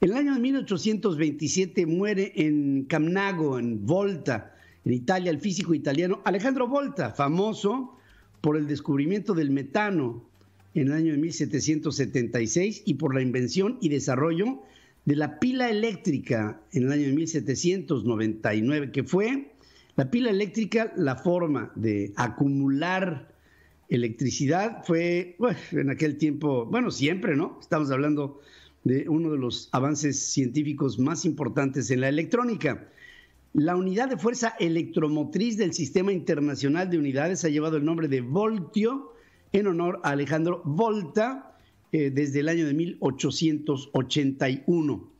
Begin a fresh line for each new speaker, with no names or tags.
En el año 1827 muere en Camnago, en Volta, en Italia, el físico italiano Alejandro Volta, famoso por el descubrimiento del metano en el año 1776 y por la invención y desarrollo de la pila eléctrica en el año 1799, que fue la pila eléctrica, la forma de acumular electricidad fue, en aquel tiempo, bueno, siempre, ¿no? Estamos hablando de uno de los avances científicos más importantes en la electrónica. La unidad de fuerza electromotriz del Sistema Internacional de Unidades ha llevado el nombre de Voltio en honor a Alejandro Volta eh, desde el año de 1881.